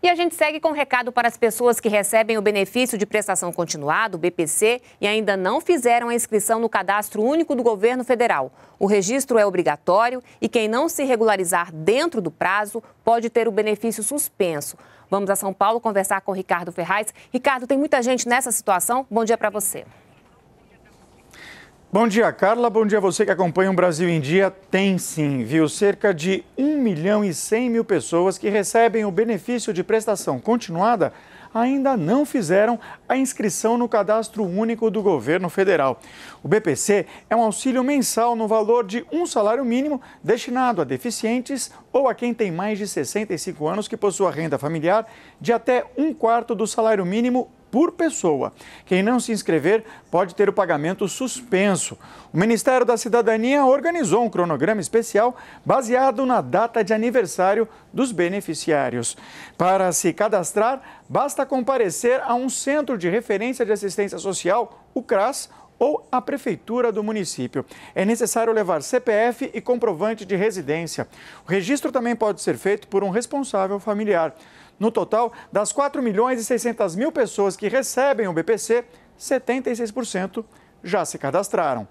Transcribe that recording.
E a gente segue com um recado para as pessoas que recebem o benefício de prestação continuada, o BPC, e ainda não fizeram a inscrição no cadastro único do governo federal. O registro é obrigatório e quem não se regularizar dentro do prazo pode ter o benefício suspenso. Vamos a São Paulo conversar com Ricardo Ferraz. Ricardo, tem muita gente nessa situação. Bom dia para você. Bom dia, Carla. Bom dia a você que acompanha o Brasil em Dia. Tem sim, viu? Cerca de 1 milhão e 100 mil pessoas que recebem o benefício de prestação continuada ainda não fizeram a inscrição no cadastro único do governo federal. O BPC é um auxílio mensal no valor de um salário mínimo destinado a deficientes ou a quem tem mais de 65 anos que possua renda familiar de até um quarto do salário mínimo por pessoa. Quem não se inscrever pode ter o pagamento suspenso. O Ministério da Cidadania organizou um cronograma especial baseado na data de aniversário dos beneficiários. Para se cadastrar, basta comparecer a um Centro de Referência de Assistência Social, o CRAS, ou à prefeitura do município. É necessário levar CPF e comprovante de residência. O registro também pode ser feito por um responsável familiar. No total, das 4 milhões e 600 mil pessoas que recebem o BPC, 76% já se cadastraram.